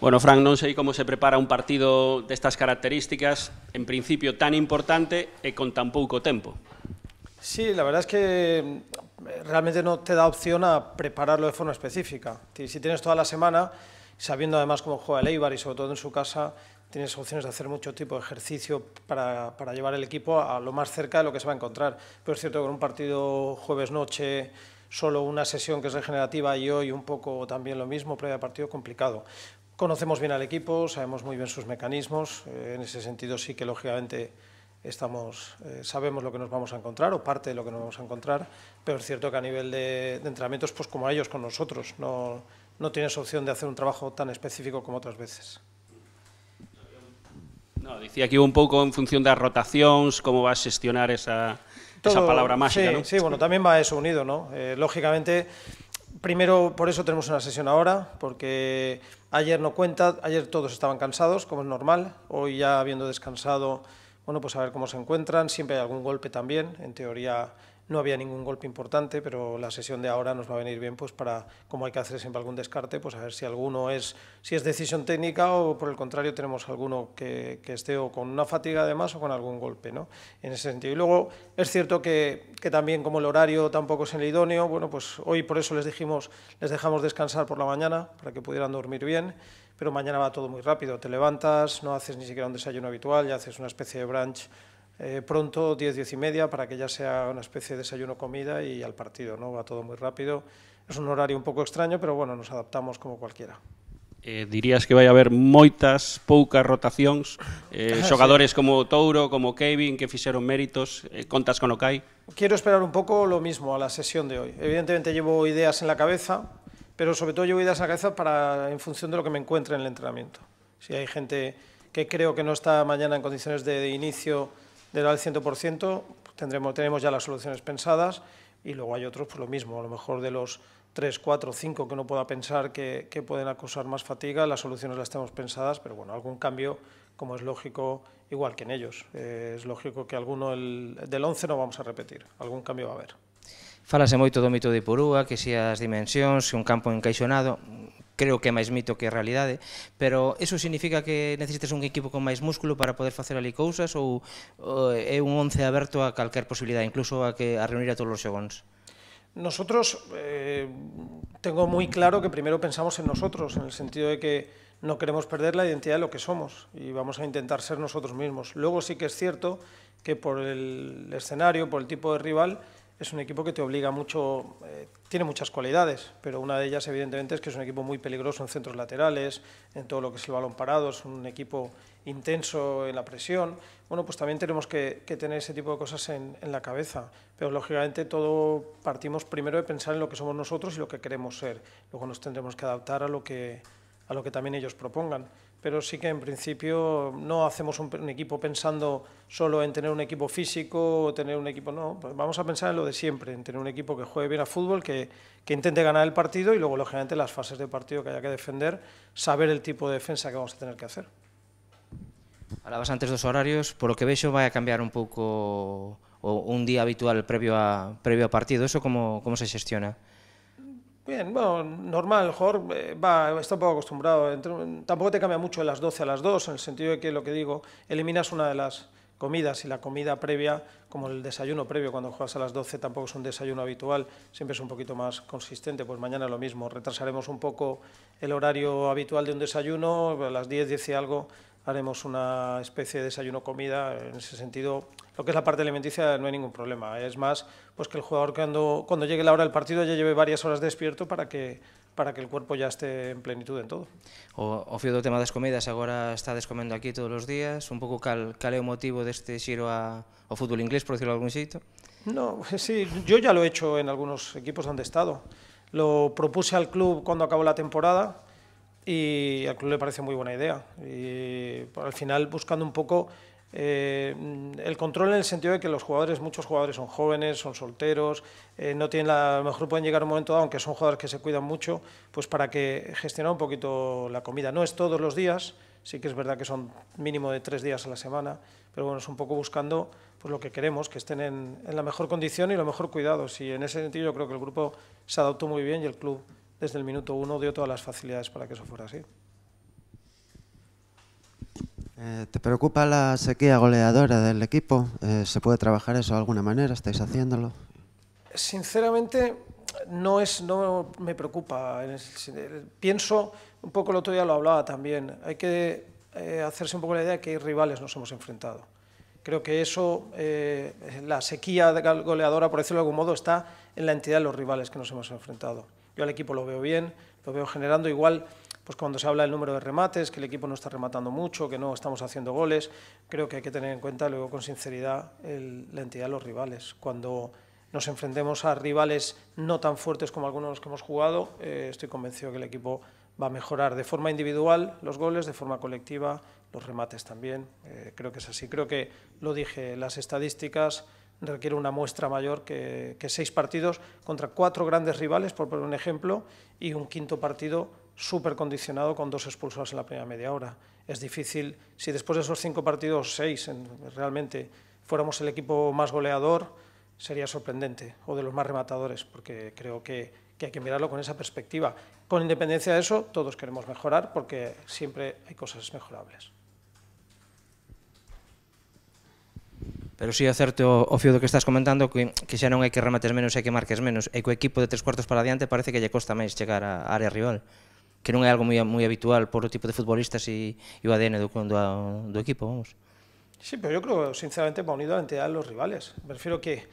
Bueno, Frank, no sé cómo se prepara un partido de estas características, en principio tan importante y con tan poco tiempo. Sí, la verdad es que eh, realmente no te da opción a prepararlo de forma específica. Si tienes toda la semana, sabiendo además cómo juega el Eibar y sobre todo en su casa, tienes opciones de hacer mucho tipo de ejercicio para, llevar el equipo a lo más cerca de lo que se va a encontrar. Pero es cierto que un partido jueves-noche solo una sesión que es regenerativa y hoy un poco también lo mismo, previa partido complicado. Conocemos bien al equipo, sabemos muy bien sus mecanismos, eh, en ese sentido sí que lógicamente estamos, eh, sabemos lo que nos vamos a encontrar o parte de lo que nos vamos a encontrar, pero es cierto que a nivel de, entrenamientos, pues como a ellos con nosotros, no, no tienes opción de hacer un trabajo tan específico como otras veces. No, decía que un poco en función de las rotaciones, cómo vas a gestionar esa, esa palabra mágica, sí, ¿no? Sí, bueno, también va eso unido, ¿no? Eh, lógicamente primero, por eso tenemos una sesión ahora, porque ayer no cuenta, ayer todos estaban cansados, como es normal, hoy ya habiendo descansado, bueno, pues a ver cómo se encuentran, siempre hay algún golpe también, en teoría no había ningún golpe importante, pero la sesión de ahora nos va a venir bien pues para, como hay que hacer siempre algún descarte, pues a ver si alguno es, si es decisión técnica o por el contrario tenemos alguno que, esté o con una fatiga además o con algún golpe, ¿no? En ese sentido. Y luego es cierto que, que también como el horario tampoco es el idóneo, bueno, pues hoy por eso les dijimos, les dejamos descansar por la mañana para que pudieran dormir bien pero mañana va todo muy rápido. Te levantas, no haces ni siquiera un desayuno habitual, ya haces una especie de brunch eh, pronto, 10, 10 y media, para que ya sea una especie de desayuno, comida y al partido, ¿no? Va todo muy rápido. Es un horario un poco extraño, pero bueno, nos adaptamos como cualquiera. Eh, dirías que vaya a haber moitas pocas rotaciones... eh, ah, como Touro, como Kevin que fixeron méritos, eh, contas con o Quiero esperar un poco lo mismo a la sesión de hoy, evidentemente llevo ideas en la cabeza pero sobre todo llevo ideas en la cabeza para, en función de lo que me encuentre en el entrenamiento si hay gente que creo que no está mañana en condiciones de inicio de dar el 100%, tendremos, tenemos ya las soluciones pensadas y luego hay otros, pues lo mismo, a lo mejor de los 3, 4, 5 que uno pueda pensar que, que pueden acusar más fatiga, las soluciones las tenemos pensadas, pero bueno, algún cambio, como es lógico, igual que en ellos. Eh, es lógico que alguno el, del 11 no vamos a repetir, algún cambio va a haber. Falase moito do mito de Porúa, que si as dimensións, un campo encaixonado, creo que é máis mito que realidad... pero eso significa que necesites un equipo con más músculo para poder facer ali cousas un once aberto a calquer posibilidad... incluso a que reunir a todos los xogóns? Nosotros, eh, tengo muy claro que primero pensamos en nosotros, en el sentido de que no queremos perder la identidad de lo que somos y vamos a intentar ser nosotros mismos. Luego sí que es cierto que por el escenario, por el tipo de rival, es un equipo que te obliga mucho, eh, tiene muchas cualidades, pero una de ellas evidentemente es que es un equipo muy peligroso en centros laterales, en todo lo que es el balón parado, es un equipo intenso en la presión. Bueno, pues también tenemos que, tener ese tipo de cosas en, en, la cabeza, pero lógicamente todo partimos primero de pensar en lo que somos nosotros y lo que queremos ser. Luego nos tendremos que adaptar a lo que a lo que también ellos propongan. Pero sí que en principio no hacemos un, equipo pensando solo en tener un equipo físico o tener un equipo, no, pues vamos a pensar en lo de siempre, en tener un equipo que juegue bien a fútbol, que, intente ganar el partido y luego, lógicamente, las fases de partido que haya que defender, saber el tipo de defensa que vamos a tener que hacer. Hablabas antes dos horarios, por lo que veo va a cambiar un poco un día habitual previo a previo a partido, eso cómo se gestiona?, Bien, bueno, normal, Jorge eh, va, está un poco acostumbrado. tampoco te cambia mucho de las 12 a las 2, en el sentido de que lo que digo, eliminas una de las comidas y la comida previa, como el desayuno previo cuando juegas a las 12, tampoco es un desayuno habitual, siempre es un poquito más consistente. Pues mañana lo mismo, retrasaremos un poco el horario habitual de un desayuno, a las 10, 10 y algo haremos una especie de desayuno-comida. En ese sentido, lo que es la parte alimenticia no hay ningún problema. Es más, pues que el jugador cuando, cuando llegue la hora del partido ya lleve varias horas despierto para que para que el cuerpo ya esté en plenitud en todo. O, o fío do tema das comidas, ahora está descomiendo aquí todos los días, un poco cal, cal é o motivo deste a, ao fútbol inglés, por decirlo de algún sitio? No, sí, yo ya lo he hecho en algunos equipos donde he estado. Lo propuse al club cuando acabó la temporada, y al club le parece muy buena idea. Y al final buscando un poco eh, el control en el sentido de que los jugadores, muchos jugadores son jóvenes, son solteros, eh, no tienen la, a lo mejor pueden llegar a un momento dado, aunque son jugadores que se cuidan mucho, pues para que gestionar un poquito la comida. No es todos los días, sí que es verdad que son mínimo de tres días a la semana, pero bueno, es un poco buscando pues, lo que queremos, que estén en, la mejor condición y lo mejor cuidados. Y en ese sentido yo creo que el grupo se adaptó muy bien y el club desde el minuto uno dio todas las facilidades para que eso fuera así. Eh, ¿Te preocupa la sequía goleadora del equipo? Eh, ¿Se puede trabajar eso de alguna manera? ¿Estáis haciéndolo? Sinceramente, no, es, no me preocupa. Eh, pienso, un poco el otro día lo hablaba también, hay que hacerse un poco la idea de que hay rivales nos hemos enfrentado. Creo que eso, la sequía goleadora, por decirlo de algún modo, está en la entidad de los rivales que nos hemos enfrentado. Yo al equipo lo veo bien, lo veo generando igual. Pues cuando se habla del número de remates, que el equipo no está rematando mucho, que no estamos haciendo goles, creo que hay que tener en cuenta luego con sinceridad la entidad de los rivales. Cuando nos enfrentemos a rivales no tan fuertes como algunos de los que hemos jugado, eh, estoy convencido que el equipo va a mejorar de forma individual los goles, de forma colectiva los remates también. Eh, creo que es así. Creo que lo dije, las estadísticas requiere una muestra mayor que, seis partidos contra cuatro grandes rivales, por poner un ejemplo, y un quinto partido súper condicionado con dos expulsados en la primera media hora. Es difícil, si después de esos cinco partidos, seis en, realmente, fuéramos el equipo más goleador, sería sorprendente, o de los más rematadores, porque creo que, hay que mirarlo con esa perspectiva. Con independencia de eso, todos queremos mejorar, porque siempre hay cosas mejorables. pero sí é cierto, o, o que estás comentando que, que xa non que remates menos hay que marques menos e co equipo de tres cuartos para adiante parece que ya costa máis llegar a área rival que no es algo muy moi habitual por otro tipo de futbolistas y e, e o ADN do, equipo vamos. Sí, pero yo creo sinceramente va unido a la entidad de los rivales me refiero que,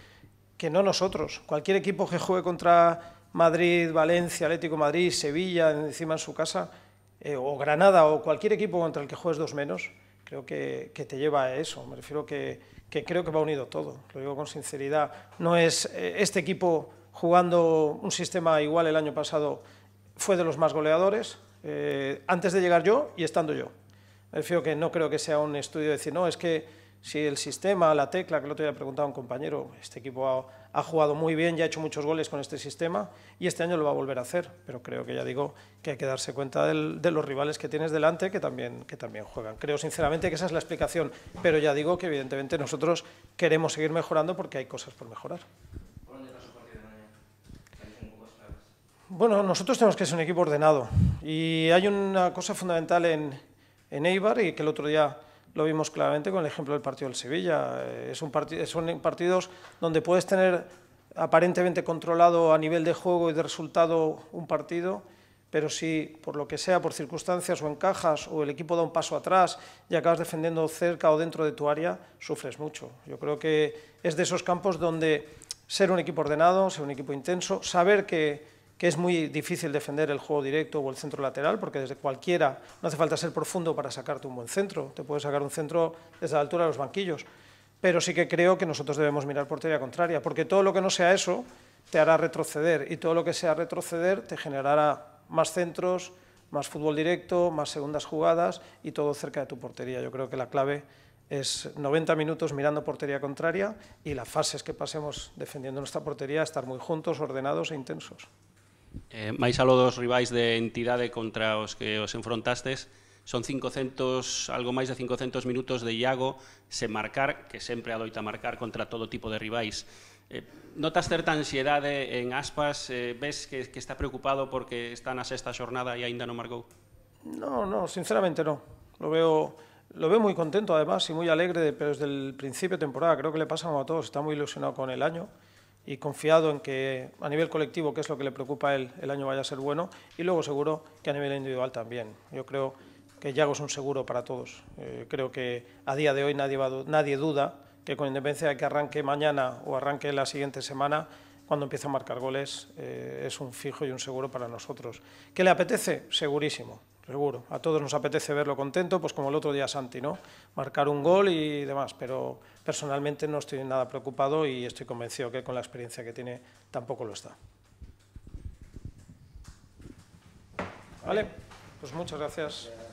que no nosotros cualquier equipo que juegue contra Madrid, Valencia, Atlético Madrid, Sevilla encima en su casa eh, o Granada o cualquier equipo contra el que juegues dos menos creo que, que te lleva a eso me refiero que que creo que va unido todo, lo digo con sinceridad. No es eh, este equipo jugando un sistema igual el año pasado fue de los más goleadores, eh, antes de llegar yo y estando yo. Me refiero que no creo que sea un estudio de decir, no, es que si el sistema, la tecla, que lo te había preguntado un compañero, este equipo ha, ha jugado muy bien, ya ha hecho muchos goles con este sistema y este año lo va a volver a hacer. Pero creo que ya digo que hay que darse cuenta de los rivales que tienes delante que también, que también juegan. Creo sinceramente que esa es la explicación, pero ya digo que evidentemente nosotros queremos seguir mejorando porque hay cosas por mejorar. Bueno, nosotros tenemos que ser un equipo ordenado y hay una cosa fundamental en Eibar y que el otro día lo vimos claramente con el ejemplo del partido del Sevilla. Eh, es un partido son partidos donde puedes tener aparentemente controlado a nivel de juego y de resultado un partido, pero si por lo que sea, por circunstancias o encajas o el equipo da un paso atrás y acabas defendiendo cerca o dentro de tu área, sufres mucho. Yo creo que es de esos campos donde ser un equipo ordenado, ser un equipo intenso, saber que que es muy difícil defender el juego directo o el centro lateral, porque desde cualquiera no hace falta ser profundo para sacarte un buen centro, te puedes sacar un centro desde la altura de los banquillos, pero sí que creo que nosotros debemos mirar portería contraria, porque todo lo que no sea eso te hará retroceder, y todo lo que sea retroceder te generará más centros, más fútbol directo, más segundas jugadas y todo cerca de tu portería. Yo creo que la clave es 90 minutos mirando portería contraria y las fases que pasemos defendiendo nuestra portería, estar muy juntos, ordenados e intensos. Eh, máis alo dos rivais de entidade contra os que os enfrontastes, son 500, algo máis de 500 minutos de Iago sen marcar, que sempre adoita marcar contra todo tipo de rivais. Eh, notas certa ansiedade en aspas, eh, ves que, que está preocupado porque está na sexta xornada e aínda non marcou? No, no, sinceramente no. Lo veo, lo veo muy contento además y muy alegre, de, pero desde el principio de temporada creo que le pasa como a todos, está muy ilusionado con el año. y confiado en que a nivel colectivo, que es lo que le preocupa a él, el año vaya a ser bueno y luego seguro que a nivel individual también. Yo creo que Yago es un seguro para todos. Eh, creo que a día de hoy nadie, nadie duda que con independencia de que arranque mañana o arranque la siguiente semana, cuando empiece a marcar goles eh, es un fijo y un seguro para nosotros. ¿Qué le apetece? Segurísimo. Seguro, a todos nos apetece verlo contento, pues como el otro día Santi, ¿no? Marcar un gol y demás, pero personalmente no estoy nada preocupado y estoy convencido que con la experiencia que tiene tampoco lo está. Vale, pues muchas gracias.